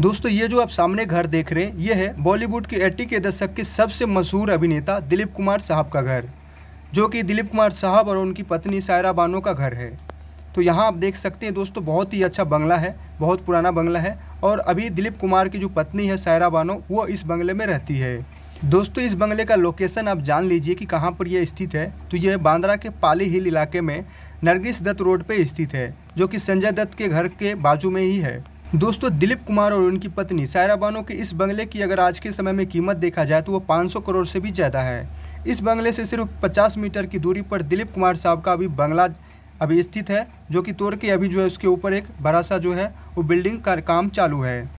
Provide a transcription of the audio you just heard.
दोस्तों ये जो आप सामने घर देख रहे हैं ये है बॉलीवुड के एट्टी के दशक के सबसे मशहूर अभिनेता दिलीप कुमार साहब का घर जो कि दिलीप कुमार साहब और उनकी पत्नी सायरा बानो का घर है तो यहाँ आप देख सकते हैं दोस्तों बहुत ही अच्छा बंगला है बहुत पुराना बंगला है और अभी दिलीप कुमार की जो पत्नी है सायरा बानो वो इस बंगले में रहती है दोस्तों इस बंगले का लोकेशन आप जान लीजिए कि कहाँ पर यह स्थित है तो यह बांद्रा के पाली हिल इलाके में नरगिस दत्त रोड पर स्थित है जो कि संजय दत्त के घर के बाजू में ही है दोस्तों दिलीप कुमार और उनकी पत्नी सायरा बानो के इस बंगले की अगर आज के समय में कीमत देखा जाए तो वो 500 करोड़ से भी ज़्यादा है इस बंगले से सिर्फ 50 मीटर की दूरी पर दिलीप कुमार साहब का अभी बंगला अभी स्थित है जो कि तोड़ के अभी जो है उसके ऊपर एक बड़ा सा जो है वो बिल्डिंग का काम चालू है